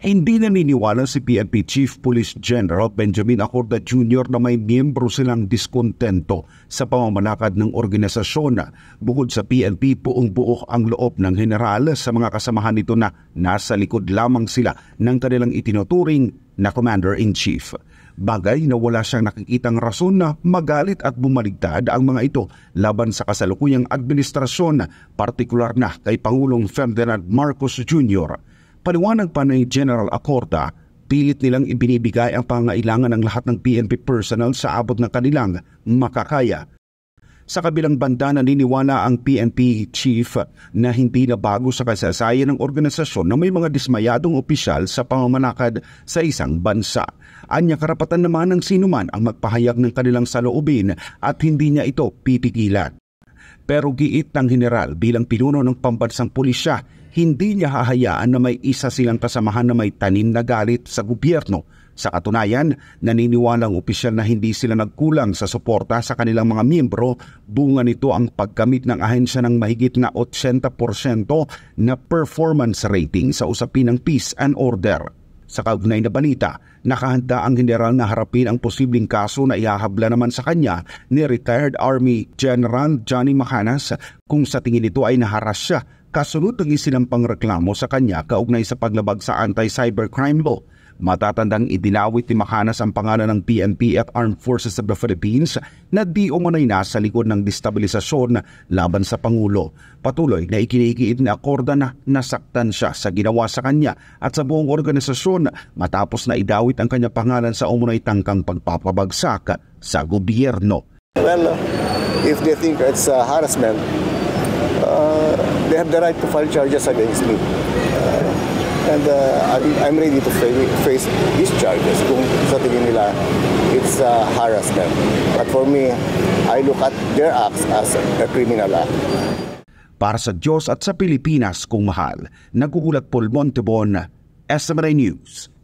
Hindi naniniwala si PNP Chief Police General Benjamin Acorda Jr. na may miyembro silang diskontento sa pamamalakad ng organisasyon. Bukod sa PNP, puong buo ang loob ng general sa mga kasamahan nito na nasa likod lamang sila ng kanilang itinuturing na Commander-in-Chief. Bagay na wala siyang nakikitang rason na magalit at bumaligtad ang mga ito laban sa kasalukuyang administrasyon, partikular na kay Pangulong Ferdinand Marcos Jr. Paliwanag pa ni General Acorda, pilit nilang ibinibigay ang pangailangan ng lahat ng PNP personnel sa abot ng kanilang makakaya. Sa kabilang banda naniniwala ang PNP chief na hindi na bago sa kasaysayan ng organisasyon na may mga dismayadong opisyal sa pamamalakad sa isang bansa. Anya karapatan naman ng sinuman ang magpahayag ng kanilang saloobin at hindi niya ito pipigilan. Pero giit ng general bilang pinuno ng pambansang pulisya, hindi niya hahayaan na may isa silang kasamahan na may tanim na galit sa gobyerno. Sa katunayan, naniniwala ang opisyal na hindi sila nagkulang sa suporta sa kanilang mga miyembro. Bunga nito ang pagkamit ng ahensya ng mahigit na 80% na performance rating sa usapin ng peace and order sa kaugnay na balita, nakahanda ang general na harapin ang posibleng kaso na ihahabla naman sa kanya ni retired Army General Johnny Macanas kung sa tingin nito ay naharas siya kasunod ng isinampang reklamo sa kanya kaugnay sa paglabag sa anti-cybercrime law Matatandang idinawit ni Makanas ang pangalan ng PNP at Armed Forces of the Philippines na di umunay na sa likod ng destabilisasyon laban sa Pangulo. Patuloy na ikinikiit ni Akorda na nasaktan siya sa ginawa sa kanya at sa buong organisasyon matapos na idawit ang kanyang pangalan sa umunay tangkang pagpapabagsak sa gobyerno. Well, if they think it's uh, harassment, uh, they have the right to file charges against me. And uh, I'm ready to face these charges kung sa tingin nila it's uh, harassment. But for me, I look at their acts as a criminal act. Para sa Diyos at sa Pilipinas kung mahal, nagugulat Paul Montebon, SMRA News.